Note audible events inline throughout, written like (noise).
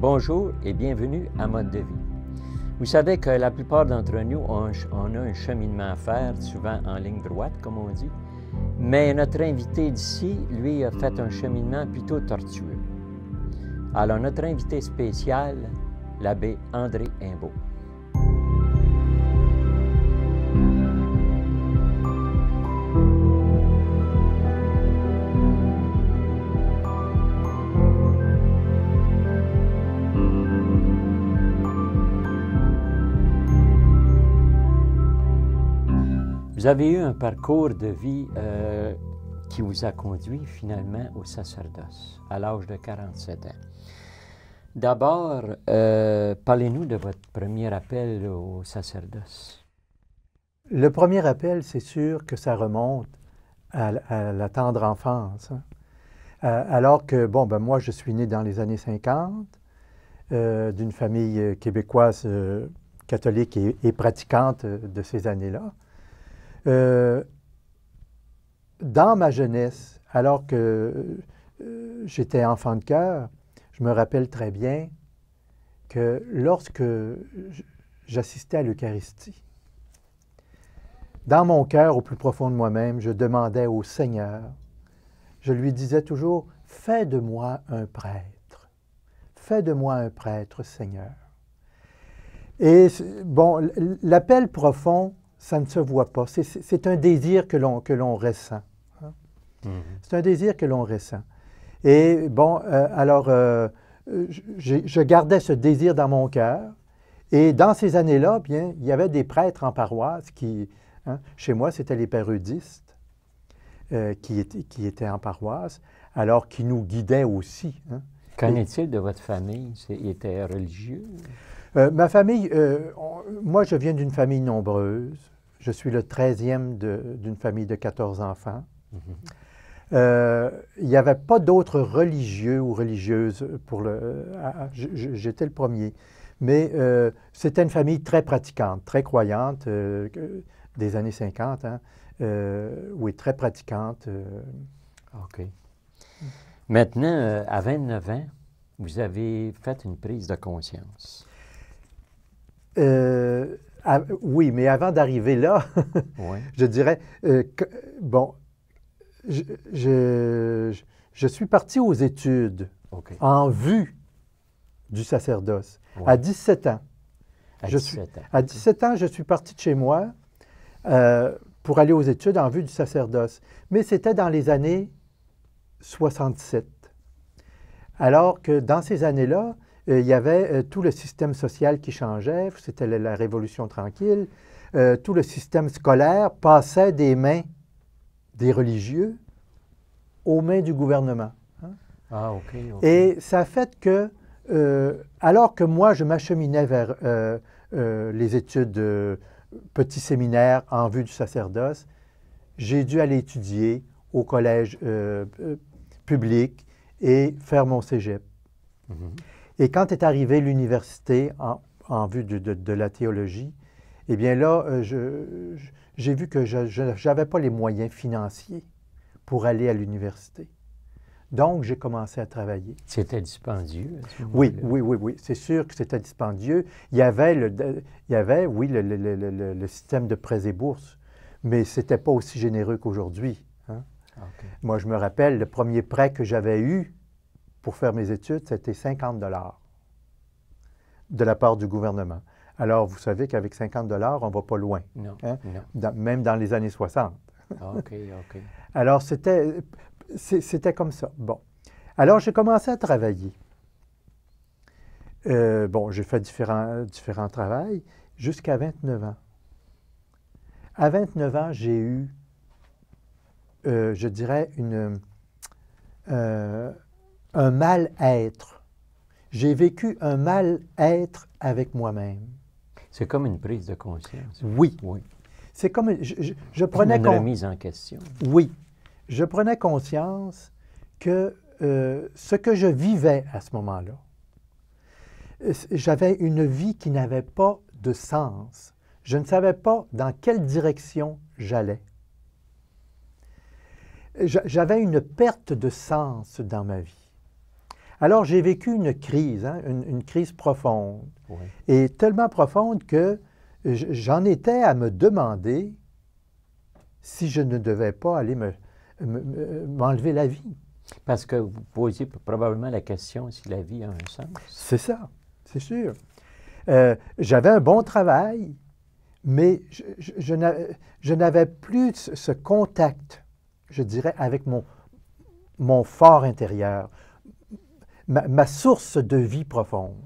Bonjour et bienvenue à Mode de vie. Vous savez que la plupart d'entre nous, on, a un cheminement à faire, souvent en ligne droite, comme on dit. Mais notre invité d'ici, lui, a fait un cheminement plutôt tortueux. Alors, notre invité spécial, l'abbé André Imbault. Vous avez eu un parcours de vie euh, qui vous a conduit finalement au sacerdoce à l'âge de 47 ans. D'abord, euh, parlez-nous de votre premier appel au sacerdoce. Le premier appel, c'est sûr que ça remonte à, la tendre enfance. Hein. Euh, alors que, bon, ben moi, je suis né dans les années 50, d'une famille québécoise catholique et, pratiquante de ces années-là. Euh, dans ma jeunesse, alors que euh, j'étais enfant de cœur, je me rappelle très bien que lorsque j'assistais à l'Eucharistie, dans mon cœur, au plus profond de moi-même, je demandais au Seigneur, je lui disais toujours, fais de moi un prêtre, fais de moi un prêtre, Seigneur. Et bon, l'appel profond ça ne se voit pas. C'est un désir que l'on ressent. Hein. Mhm. C'est un désir que l'on ressent. Et bon, euh, alors, euh, euh, je, gardais ce désir dans mon cœur. Et dans ces années-là, bien, il y avait des prêtres en paroisse qui, hein, chez moi, c'était les pérudistes qui, étaient, qui, étaient en paroisse, alors qui nous guidaient aussi. Hein. Qu'en est-il de votre famille? Ils étaient religieux? Euh, ma famille, euh, moi je viens d'une famille nombreuse. Je suis le 13e d'une famille de 14 enfants. Mm-hmm. Euh, il n'y avait pas d'autres religieux ou religieuses pour le. J'étais le premier. Mais c'était une famille très pratiquante, très croyante, des années 50, hein, oui, très pratiquante. OK. Maintenant, à 29 ans, vous avez fait une prise de conscience. Euh, oui, mais avant d'arriver là, (laughs) je dirais, euh, que, bon, je, suis parti aux études en vue du sacerdoce à 17 ans. À 17 ans. je suis parti de chez moi euh, pour aller aux études en vue du sacerdoce. Mais c'était dans les années 67. Alors que dans ces années-là, euh, il y avait euh, tout le système social qui changeait, c'était la, Révolution tranquille, euh, tout le système scolaire passait des mains des religieux aux mains du gouvernement. Hein. Ah, OK. Et ça a fait que, alors que moi, je m'acheminais vers les études de petits séminaires en vue du sacerdoce, j'ai dû aller étudier au collège public et faire mon cégep. Mm-hmm. Et quand est arrivée l'université en, vue de, la théologie, eh bien là, euh, j'ai vu que je n'avais pas les moyens financiers pour aller à l'université. Donc, j'ai commencé à travailler. C'était dispendieux. oui, oui, oui, oui. C'est sûr que c'était dispendieux. Il y avait, le, il y avait oui, le, système de prêts et bourses, mais ce n'était pas aussi généreux qu'aujourd'hui. Hein. Ah, Moi, je me rappelle, le premier prêt que j'avais eu, pour faire mes études, c'était 50 dollars de la part du gouvernement. Alors, vous savez qu'avec 50 dollars, on ne va pas loin, non, hein? même dans les années 60. Ah, (laughs) OK, OK. Alors, c'était, comme ça. Bon. Alors, j'ai commencé à travailler. Euh, bon, j'ai fait différents, différents travails jusqu'à 29 ans. À 29 ans, j'ai eu, euh, je dirais, une, euh, un mal-être. J'ai vécu un mal-être avec moi-même. C'est comme une prise de conscience. Oui. oui. C'est comme je, prenais une remise en question. Oui, je prenais conscience que euh, ce que je vivais à ce moment-là, euh, j'avais une vie qui n'avait pas de sens. Je ne savais pas dans quelle direction j'allais. J'avais une perte de sens dans ma vie. Alors j'ai vécu une crise, hein, une, crise profonde. Et tellement profonde que j'en étais à me demander si je ne devais pas aller me, m'enlever la vie. Parce que vous posiez probablement la question si la vie a un sens. C'est ça, c'est sûr. Euh, j'avais un bon travail, mais je, n'avais plus ce contact, je dirais, avec mon fort intérieur, ma, source de vie profonde.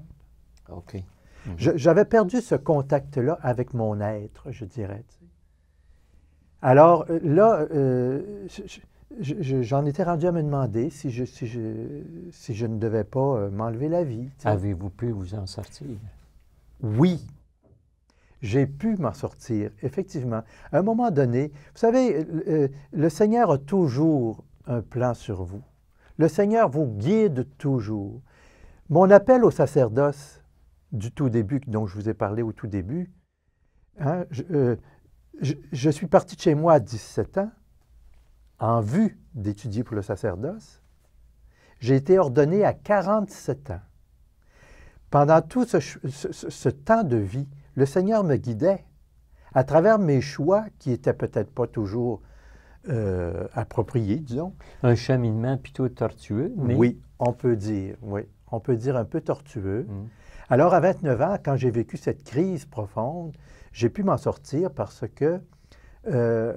OK. Mhm. J'avais perdu ce contact-là avec mon être, je dirais. Alors euh, là, euh, j'en étais rendu à me demander si je, si je ne devais pas euh, m'enlever la vie. Avez-vous pu vous en sortir? Oui. J'ai pu m'en sortir, effectivement. À un moment donné, vous savez, le Seigneur a toujours un plan sur vous. Le Seigneur vous guide toujours. Mon appel au sacerdoce du tout début, dont je vous ai parlé au tout début, hein, euh, je, suis parti de chez moi à 17 ans en vue d'étudier pour le sacerdoce. J'ai été ordonné à 47 ans. Pendant tout ce, ce temps de vie, le Seigneur me guidait à travers mes choix qui n'étaient peut-être pas toujours euh, approprié, disons. Un cheminement plutôt tortueux, mais... Oui, on peut dire, oui. On peut dire un peu tortueux. Mm. Alors, à 29 ans, quand j'ai vécu cette crise profonde, j'ai pu m'en sortir parce que, euh,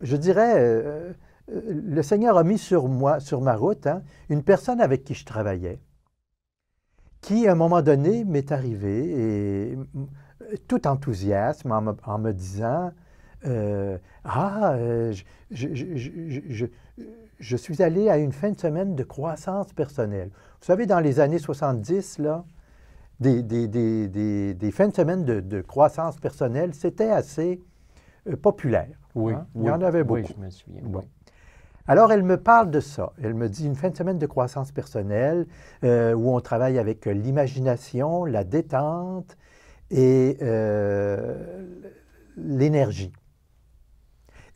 je dirais, euh, le Seigneur a mis sur moi, sur ma route, hein, une personne avec qui je travaillais, qui, à un moment donné, m'est arrivée et tout enthousiasme en me disant euh, ah, euh, je, suis allé à une fin de semaine de croissance personnelle. Vous savez, dans les années 70, là, des, des, fins de semaine de, croissance personnelle, c'était assez euh, populaire. Oui, hein. Il y en avait beaucoup. je me souviens. Alors, elle me parle de ça. Elle me dit une fin de semaine de croissance personnelle où on travaille avec l'imagination, la détente et l'énergie.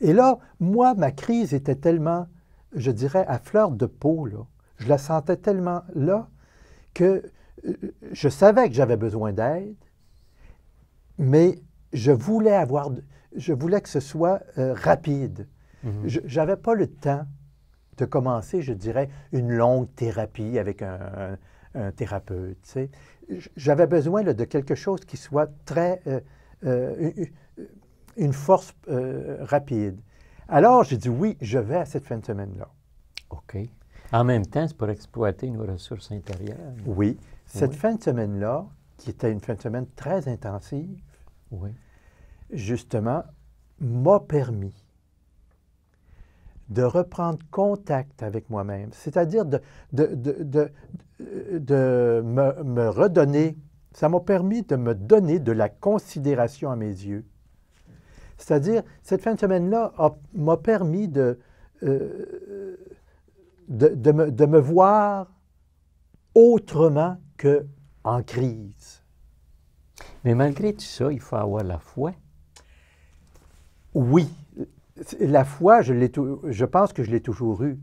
Et là, moi, ma crise était tellement, je dirais, à fleur de peau, là. Je la sentais tellement là que euh, je savais que j'avais besoin d'aide, mais je voulais avoir, je voulais que ce soit euh, rapide. Mhm. J'avais Je n'avais pas le temps de commencer, je dirais, une longue thérapie avec un, thérapeute. Tu J'avais besoin de quelque chose qui soit très, euh, une force euh, rapide. Alors, j'ai dit oui, je vais à cette fin de semaine-là. OK. En même temps, c'est pour exploiter nos ressources intérieures. Oui. Cette fin de semaine-là, qui était une fin de semaine très intensive, justement, m'a permis de reprendre contact avec moi-même, c'est-à-dire de, de, de, me, me redonner, ça m'a permis de me donner de la considération à mes yeux, c'est-à-dire, cette fin de semaine-là m'a permis euh, de, me, voir autrement qu'en crise. Mais malgré tout ça, il faut avoir la foi. Oui. La foi, je, je pense que je l'ai toujours eue.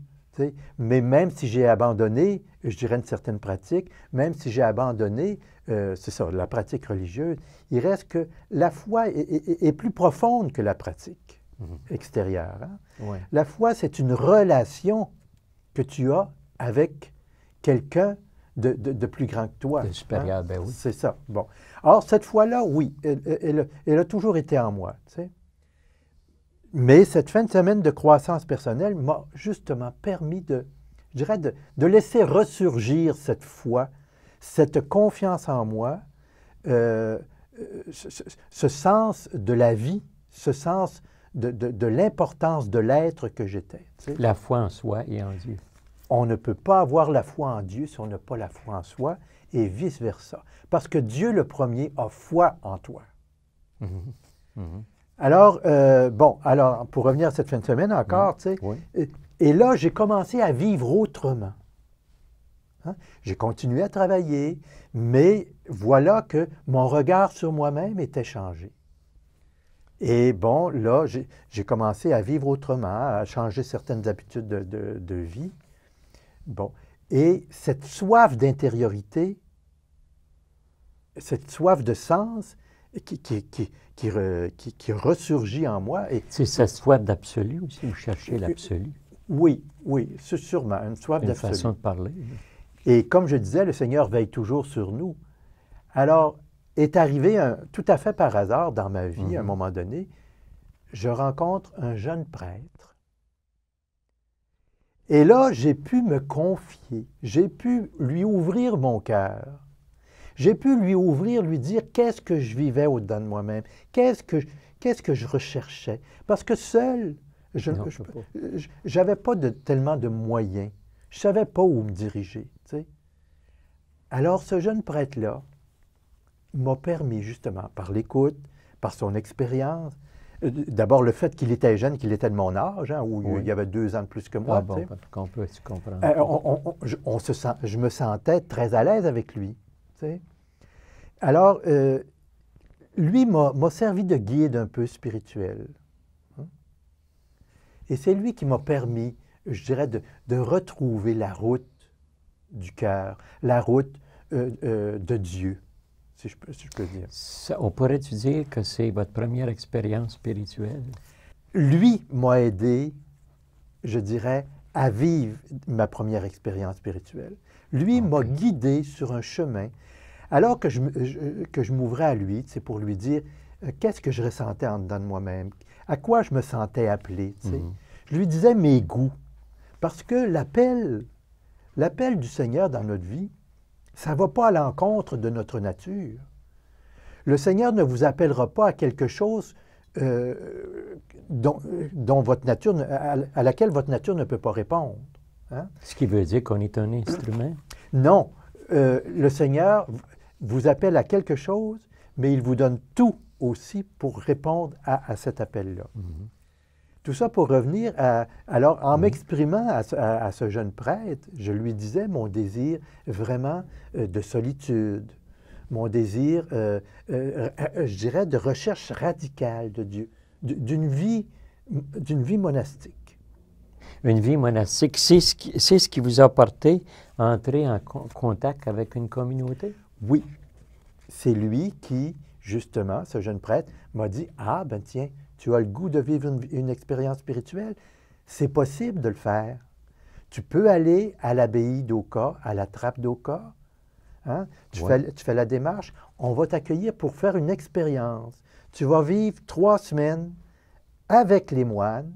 Mais même si j'ai abandonné, je dirais une certaine pratique, même si j'ai abandonné, euh, c'est ça, la pratique religieuse, il reste que la foi est, plus profonde que la pratique mm-hmm. extérieure. Hein. La foi, c'est une relation que tu as avec quelqu'un de, plus grand que toi. Hein. Ben c'est ça. Bon. Or, cette foi-là, oui, elle, a toujours été en moi. sais. Mais cette fin de semaine de croissance personnelle m'a justement permis de, je dirais, de, laisser ressurgir cette foi, cette confiance en moi, euh, euh, ce, sens de la vie, ce sens de, l'importance de l'être que j'étais. La foi en soi et en Dieu. On ne peut pas avoir la foi en Dieu si on n'a pas la foi en soi et vice-versa. Parce que Dieu le premier a foi en toi. Mhm. Mhm. Alors, euh, bon, alors, pour revenir à cette fin de semaine encore, mm. tu sais, et, là, j'ai commencé à vivre autrement. Hein. J'ai continué à travailler, mais voilà que mon regard sur moi-même était changé. Et bon, là, j'ai commencé à vivre autrement, à changer certaines habitudes de, de vie. Bon. Et cette soif d'intériorité, cette soif de sens, qui, qui, qui, qui, ressurgit en moi. Et, c'est sa soif d'absolu aussi, vous cherchez l'absolu. Oui, oui, sûrement, une soif d'absolu. Une façon de parler. Et comme je disais, le Seigneur veille toujours sur nous. Alors, est arrivé tout à fait par hasard dans ma vie, à un mhm. moment donné, je rencontre un jeune prêtre. Et là, j'ai pu me confier, j'ai pu lui ouvrir mon cœur. J'ai pu lui ouvrir, lui dire qu'est-ce que je vivais au-dedans de moi-même, qu'est-ce que, qu'est-ce que je recherchais. Parce que seul, je n'avais pas tellement de moyens. Je ne savais pas où me diriger. Alors ce jeune prêtre-là m'a permis justement, par l'écoute, par son expérience, euh, D'abord, le fait qu'il était jeune, qu'il était de mon âge, hein, où il y avait deux ans de plus que moi. peut, on, se je me sentais très à l'aise avec lui. Alors, euh, lui m'a servi de guide un peu spirituel. Hein. Et c'est lui qui m'a permis, je dirais, de, retrouver la route du cœur, la route euh, euh, de Dieu, si je, peux dire. on pourrait-tu dire que c'est votre première expérience spirituelle? Lui m'a aidé, je dirais, à vivre ma première expérience spirituelle. Lui ah, m'a guidé sur un chemin. Alors que je, que je m'ouvrais à lui, c'est pour lui dire euh, qu'est-ce que je ressentais en dedans de moi-même, à quoi je me sentais appelé. Mhm. Je lui disais mes goûts. Parce que l'appel, l'appel du Seigneur dans notre vie, ça ne va pas à l'encontre de notre nature. Le Seigneur ne vous appellera pas à quelque chose euh, euh, votre nature, à laquelle votre nature ne peut pas répondre. Hein? Ce qui veut dire qu'on est un instrument. Non. Euh, le Seigneur vous appelle à quelque chose, mais il vous donne tout aussi pour répondre à, cet appel-là. Mhm. Tout ça pour revenir à... Alors, en mhm. m'exprimant à, ce jeune prêtre, je lui disais mon désir vraiment euh, de solitude, mon désir, euh, je dirais, de recherche radicale de Dieu, d'une vie, vie monastique une vie monastique, c'est ce, qui, vous a porté à entrer en contact avec une communauté? Oui. C'est lui qui, justement, ce jeune prêtre, m'a dit Ah, ben tiens, tu as le goût de vivre une, expérience spirituelle. C'est possible de le faire. Tu peux aller à l'abbaye d'Oka, à la trappe d'Oka. Hein? Tu, tu fais la démarche. On va t'accueillir pour faire une expérience. Tu vas vivre trois semaines avec les moines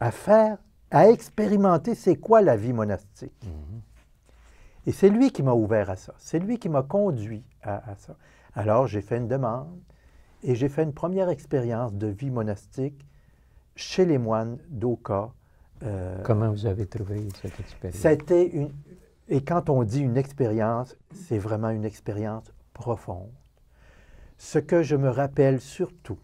à faire à expérimenter c'est quoi la vie monastique. Mm-hmm. Et c'est lui qui m'a ouvert à ça, c'est lui qui m'a conduit à, ça. Alors j'ai fait une demande et j'ai fait une première expérience de vie monastique chez les moines d'Oka. Euh, Comment vous avez trouvé cette expérience? C'était une... Et quand on dit une expérience, c'est vraiment une expérience profonde. Ce que je me rappelle surtout,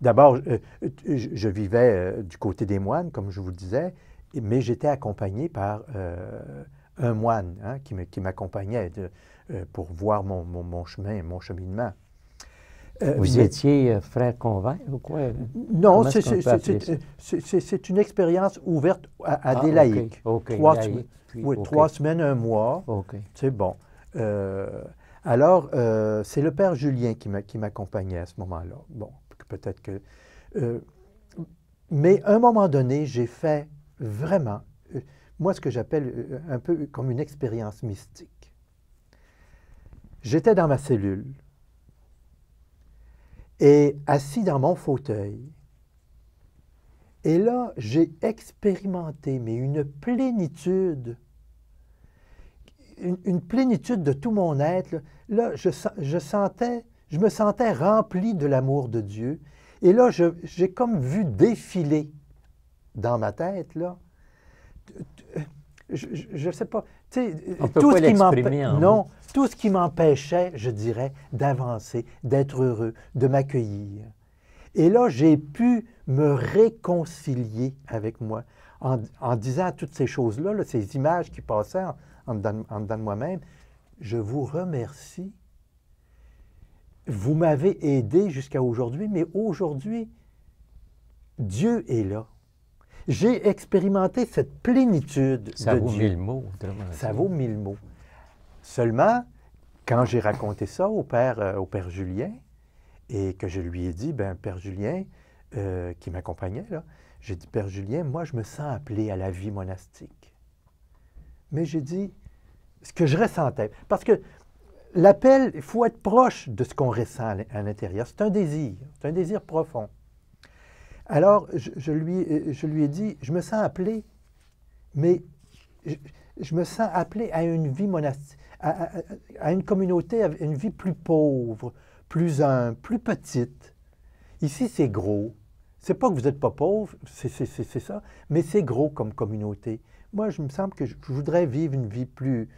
D'abord, euh, je vivais euh, du côté des moines, comme je vous le disais, mais j'étais accompagné par euh, un moine hein, qui m'accompagnait pour voir mon, mon, chemin, mon cheminement. Vous étiez frère convain ou quoi? Non, c'est une expérience ouverte à, des laïcs. trois, semaines, un mois. C'est bon. alors, c'est le père Julien qui m'accompagnait à ce moment-là. Bon peut-être que... Euh, mais à un moment donné, j'ai fait vraiment, euh, moi, ce que j'appelle euh, un peu comme une expérience mystique. J'étais dans ma cellule et assis dans mon fauteuil. Et là, j'ai expérimenté, mais une plénitude, une, plénitude de tout mon être. Là, je sentais je me sentais rempli de l'amour de Dieu. Et là, j'ai comme vu défiler dans ma tête, là. Je ne sais pas. Tu sais, tout, ce qui non, tout ce qui m'empêchait, je dirais, d'avancer, d'être heureux, de m'accueillir. Et là, j'ai pu me réconcilier avec moi en, en disant toutes ces choses-là, ces images qui passaient en, en, en moi-même. Je vous remercie vous m'avez aidé jusqu'à aujourd'hui, mais aujourd'hui, Dieu est là. J'ai expérimenté cette plénitude Ça vaut mille mots. Ça vaut mille mots. Seulement, quand j'ai raconté ça au père, euh, au père Julien, et que je lui ai dit, ben Père Julien, euh, qui m'accompagnait, j'ai dit, Père Julien, moi, je me sens appelé à la vie monastique. Mais j'ai dit, ce que je ressentais, parce que l'appel, il faut être proche de ce qu'on ressent à l'intérieur. C'est un désir, c'est un désir profond. Alors, je, lui, ai dit, je me sens appelé, mais je, me sens appelé à une vie monastique, à, une communauté, à une vie plus pauvre, plus humble, plus petite. Ici, c'est gros. C'est pas que vous n'êtes pas pauvre, c'est ça, mais c'est gros comme communauté. Moi, je me semble que je voudrais vivre une vie plus,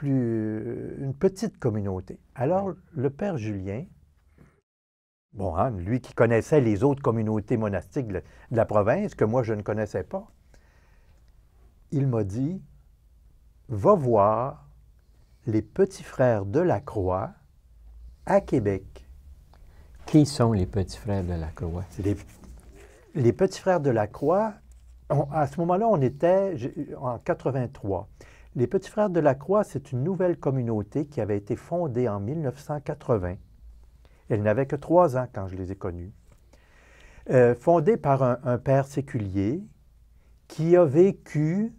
plus, euh, une petite communauté. Alors, le père Julien, bon, hein, lui qui connaissait les autres communautés monastiques de, la province, que moi je ne connaissais pas, il m'a dit, va voir les petits frères de la Croix à Québec. Qui sont les petits frères de la Croix? Les, petits frères de la Croix, à ce moment-là, on était en 83. Les Petits Frères de la Croix, c'est une nouvelle communauté qui avait été fondée en 1980. Elle n'avait que trois ans quand je les ai connus. Euh, fondée par un, un, père séculier qui a vécu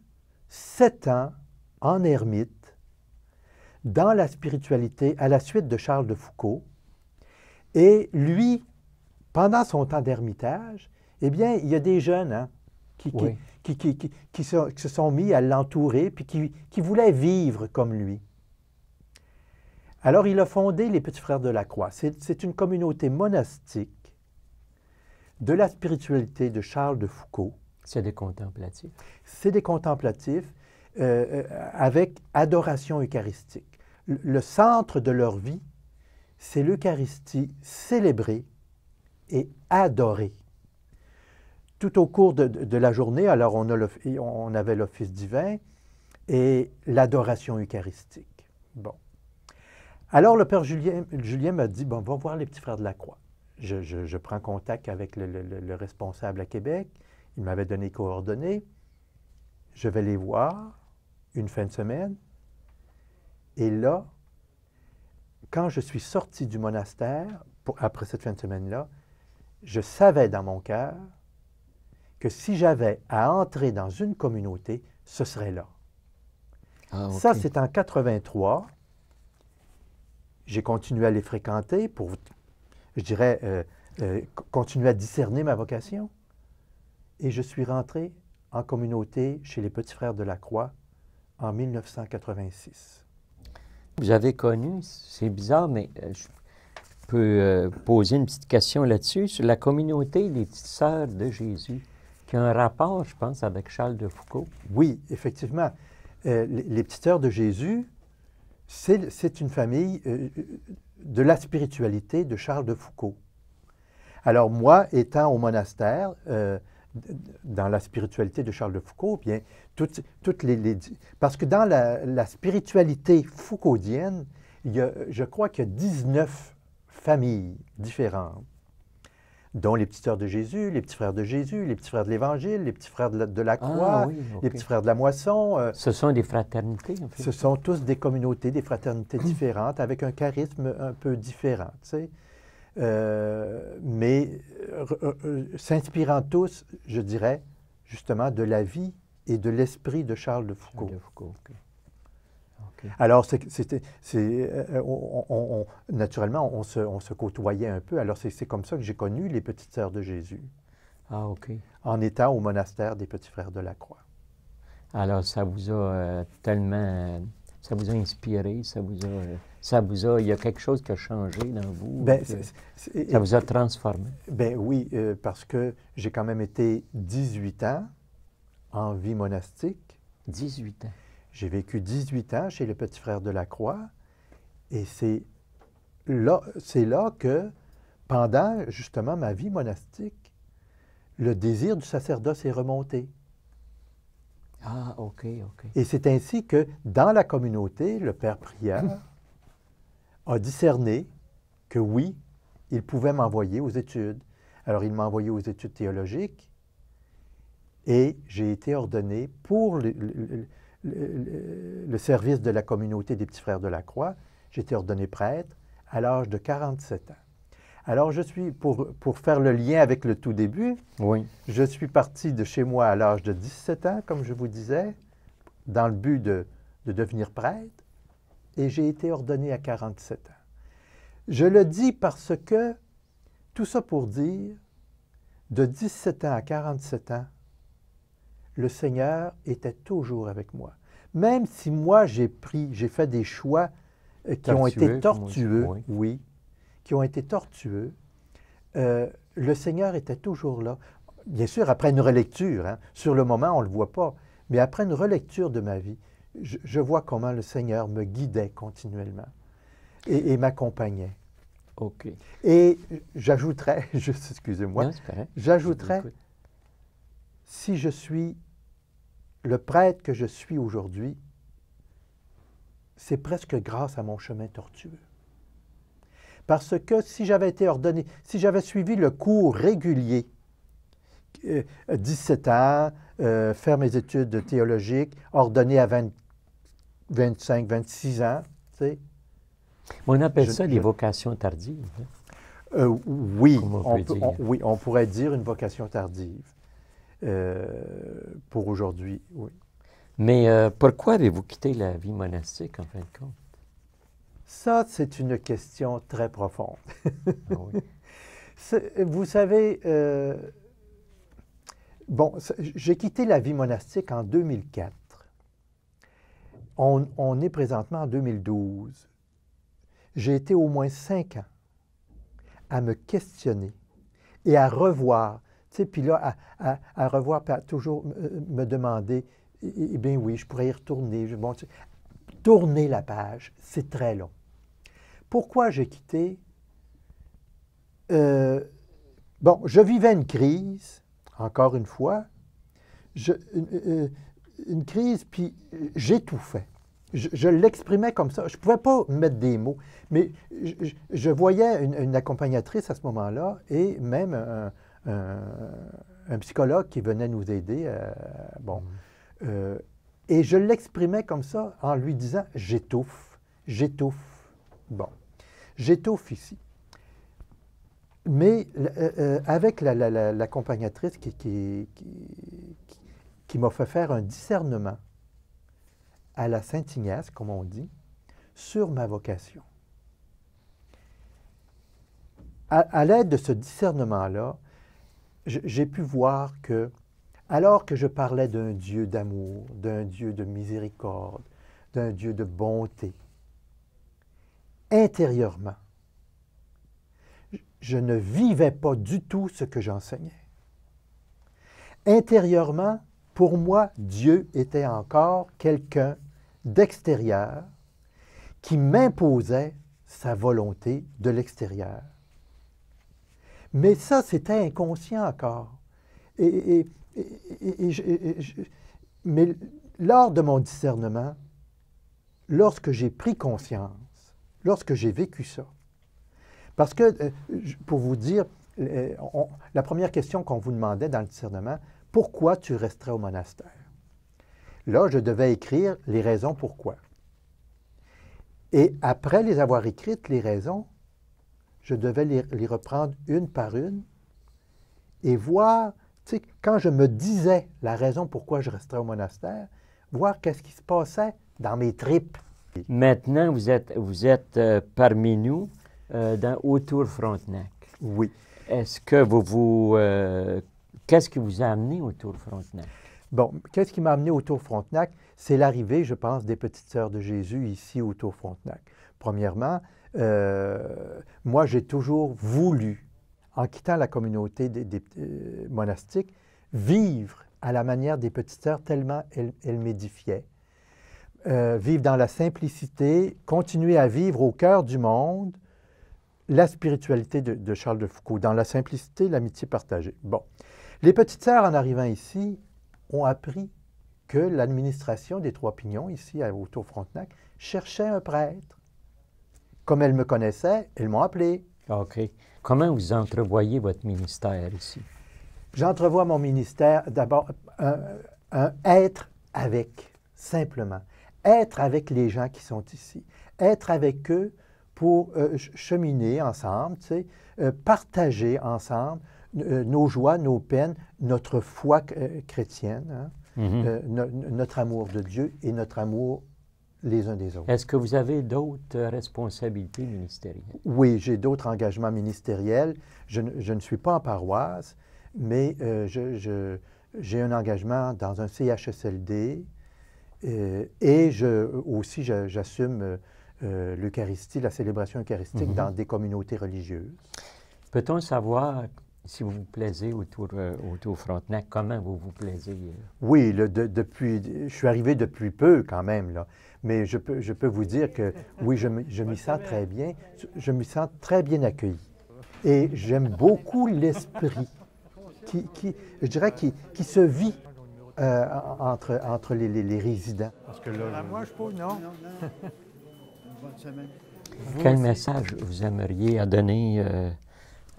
sept ans en ermite dans la spiritualité à la suite de Charles de Foucault. Et lui, pendant son temps d'ermitage, eh bien, il y a des jeunes, hein, qui, se, sont mis à l'entourer, puis qui, voulaient vivre comme lui. Alors il a fondé les Petits Frères de la Croix. C'est une communauté monastique de la spiritualité de Charles de Foucault. C'est des contemplatifs. C'est des contemplatifs euh, euh, avec adoration eucharistique. le centre de leur vie, c'est l'Eucharistie célébrée et adorée tout au cours de, la journée, alors on, avait l'office divin et l'adoration eucharistique. Bon. Alors le Père Julien, m'a dit, bon, va voir les petits frères de la Croix. Je, prends contact avec le, responsable à Québec. Il m'avait donné coordonnées. Je vais les voir une fin de semaine. Et là, quand je suis sorti du monastère, après cette fin de semaine-là, je savais dans mon cœur que si j'avais à entrer dans une communauté, ce serait là. Ah, Ça, c'est en 83. J'ai continué à les fréquenter pour, je dirais, euh, euh, continuer à discerner ma vocation. Et je suis rentré en communauté chez les Petits Frères de la Croix en 1986. Vous avez connu, c'est bizarre, mais euh, je peux poser une petite question là-dessus, sur la communauté des petites sœurs de Jésus un rapport, je pense, avec Charles de Foucault. Oui, effectivement. Euh, les, petites de Jésus, c'est une famille euh, euh, de la spiritualité de Charles de Foucault. Alors moi, étant au monastère, dans la spiritualité de Charles de Foucault, bien, toutes, les, Parce que dans la, spiritualité foucaudienne, il y a, je crois qu'il y a 19 familles différentes dont les petites sœurs de Jésus, les petits frères de Jésus, les petits frères de l'Évangile, les petits frères de la, ah, Croix, les petits frères de la Moisson. Euh, ce sont des fraternités, Ce sont tous des communautés, des fraternités (clears throat) différentes, avec un charisme un peu différent, euh, mais euh, s'inspirant tous, je dirais, justement, de la vie et de l'esprit de Charles de Foucault. Alors, c'était, euh, euh, naturellement, on se, côtoyait un peu. Alors, c'est comme ça que j'ai connu les petites sœurs de Jésus. Ah, OK. En étant au monastère des Petits Frères de la Croix. Alors, ça vous a euh, tellement. Ça vous a inspiré, ça vous a. ça vous a. Il y a quelque chose qui a changé dans vous. Ben, ça vous a transformé. Ben oui, parce que j'ai quand même été 18 ans en vie monastique. 18 ans. J'ai vécu 18 ans chez le petit frère de la Croix et c'est là, que, pendant justement ma vie monastique, le désir du sacerdoce est remonté. Ah, OK, OK. Et c'est ainsi que, dans la communauté, le Père Prière a discerné que oui, il pouvait m'envoyer aux études. Alors, il m'a envoyé aux études théologiques et j'ai été ordonné pour le, le, service de la communauté des petits frères de la Croix. J'ai été ordonné prêtre à l'âge de 47 ans. Alors, je suis, pour, pour faire le lien avec le tout début, oui. je suis parti de chez moi à l'âge de 17 ans, comme je vous disais, dans le but de, de devenir prêtre, et j'ai été ordonné à 47 ans. Je le dis parce que, tout ça pour dire, de 17 ans à 47 ans, le Seigneur était toujours avec moi. Même si moi, j'ai pris, j'ai fait des choix euh, qui ont été tortueux, oui. qui ont été tortueux, euh, le Seigneur était toujours là. Bien sûr, après une relecture, hein. sur le moment, on ne le voit pas, mais après une relecture de ma vie, je, vois comment le Seigneur me guidait continuellement et, m'accompagnait. OK. Et j'ajouterais, (laughs) excusez-moi, j'ajouterais si je suis le prêtre que je suis aujourd'hui, c'est presque grâce à mon chemin tortueux. Parce que si j'avais été ordonné, si j'avais suivi le cours régulier, 17 euh, ans, euh, faire mes études théologiques, ordonné à 25, 26 ans, tu sais. On appelle ça des vocations tardives. oui, on pourrait dire une vocation tardive. Euh, pour aujourd'hui, oui. Mais euh, pourquoi avez-vous quitté la vie monastique, en fin de compte? Ça, c'est une question très profonde. Ah (laughs) vous savez, euh, bon, j'ai quitté la vie monastique en 2004. on est présentement en 2012. J'ai été au moins cinq ans à me questionner et à revoir puis là, à, revoir, toujours me demander, eh, eh, eh bien oui, je pourrais y retourner. Je, tourner la page, c'est très long. Pourquoi j'ai quitté euh, Bon, je vivais une crise, encore une fois. Euh, une, crise, puis j'étouffais. Je, l'exprimais comme ça. Je ne pouvais pas mettre des mots, mais je, voyais une, une, accompagnatrice à ce moment-là et même un, euh, un psychologue qui venait nous aider. Euh, bon. Mm. Euh, et je l'exprimais comme ça en lui disant J'étouffe, j'étouffe. Bon, j'étouffe ici. Mais avec l'accompagnatrice la, la, qui, qui, m'a fait faire un discernement à la Saint-Ignace, comme on dit, sur ma vocation. à l'aide de ce discernement-là, j'ai pu voir que, alors que je parlais d'un Dieu d'amour, d'un Dieu de miséricorde, d'un Dieu de bonté, intérieurement, je ne vivais pas du tout ce que j'enseignais. Intérieurement, pour moi, Dieu était encore quelqu'un d'extérieur qui m'imposait sa volonté de l'extérieur. Mais ça, c'était inconscient encore. Et, mais lors de mon discernement, lorsque j'ai pris conscience, lorsque j'ai vécu ça, parce que, euh, pour vous dire, euh, la première question qu'on vous demandait dans le discernement, pourquoi tu resterais au monastère? Là, je devais écrire les raisons pourquoi. Et après les avoir écrites, les raisons, je devais les, reprendre une par une et voir, tu sais, quand je me disais la raison pourquoi je resterais au monastère, voir qu'est-ce qui se passait dans mes tripes. Maintenant, vous êtes, vous êtes euh, parmi nous euh, dans, autour Frontenac. Oui. Est-ce que vous vous... Euh, qu'est-ce qui vous a amené autour Frontenac? Bon, qu'est-ce qui m'a amené autour Frontenac? C'est l'arrivée, je pense, des Petites Sœurs de Jésus ici autour Frontenac. Premièrement, euh, moi, j'ai toujours voulu, en quittant la communauté des, euh, monastiques, vivre à la manière des petites sœurs, tellement elles, m'édifiaient. Euh, vivre dans la simplicité, continuer à vivre au cœur du monde la spiritualité de, Charles de Foucault, dans la simplicité, l'amitié partagée. Bon. Les petites sœurs, en arrivant ici, ont appris que l'administration des Trois Pignons, ici à Autour Frontenac, cherchait un prêtre. Comme elles me connaissaient, elles m'ont appelé. OK. Comment vous entrevoyez votre ministère ici? J'entrevois mon ministère d'abord un, être avec, simplement. Être avec les gens qui sont ici. Être avec eux pour euh, cheminer ensemble, euh, partager ensemble euh, nos joies, nos peines, notre foi chrétienne, hein. mm-hmm. notre amour de Dieu et notre amour les uns des autres. Est-ce que vous avez d'autres euh, responsabilités ministérielles? Oui, j'ai d'autres engagements ministériels. Je, ne suis pas en paroisse, mais euh, j'ai un engagement dans un CHSLD euh, et je, aussi j'assume l'Eucharistie, la célébration eucharistique mm-hmm. dans des communautés religieuses. Peut-on savoir si vous vous plaisez autour, autour Frontenac, comment vous vous plaisez? Oui, depuis, je suis arrivé depuis peu quand même. Là. Mais je peux, je peux vous dire que oui, je, je m'y sens très bien. Je me sens très bien accueilli. Et j'aime beaucoup l'esprit qui, qui, je dirais, qui, qui se vit euh, entre, entre les, les, résidents. Parce que là, moi, je peux, non. Quel message vous aimeriez à donner euh,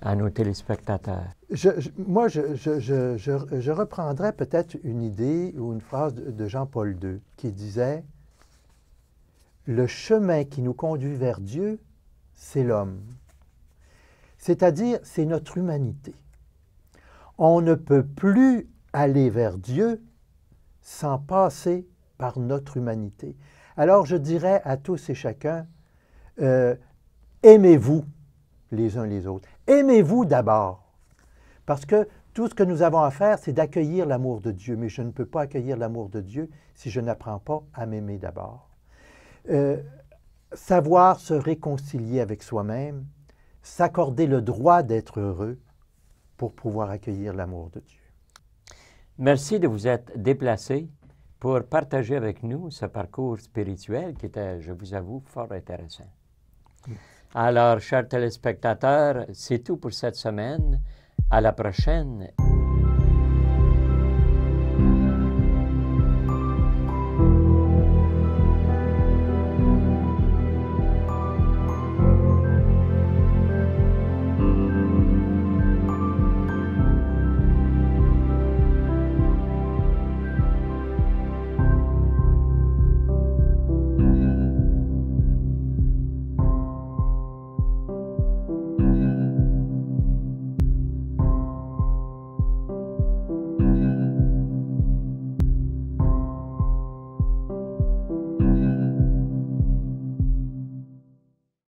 à nos téléspectateurs? Je, je, moi, je, je reprendrais peut-être une idée ou une phrase de Jean-Paul II qui disait le chemin qui nous conduit vers Dieu, c'est l'homme. C'est-à-dire, c'est notre humanité. On ne peut plus aller vers Dieu sans passer par notre humanité. Alors je dirais à tous et chacun, euh, aimez-vous les uns les autres. Aimez-vous d'abord. Parce que tout ce que nous avons à faire, c'est d'accueillir l'amour de Dieu. Mais je ne peux pas accueillir l'amour de Dieu si je n'apprends pas à m'aimer d'abord. Euh, savoir se réconcilier avec soi-même, s'accorder le droit d'être heureux pour pouvoir accueillir l'amour de Dieu. Merci de vous être déplacé pour partager avec nous ce parcours spirituel qui était, je vous avoue, fort intéressant. Alors, chers téléspectateurs, c'est tout pour cette semaine. À la prochaine.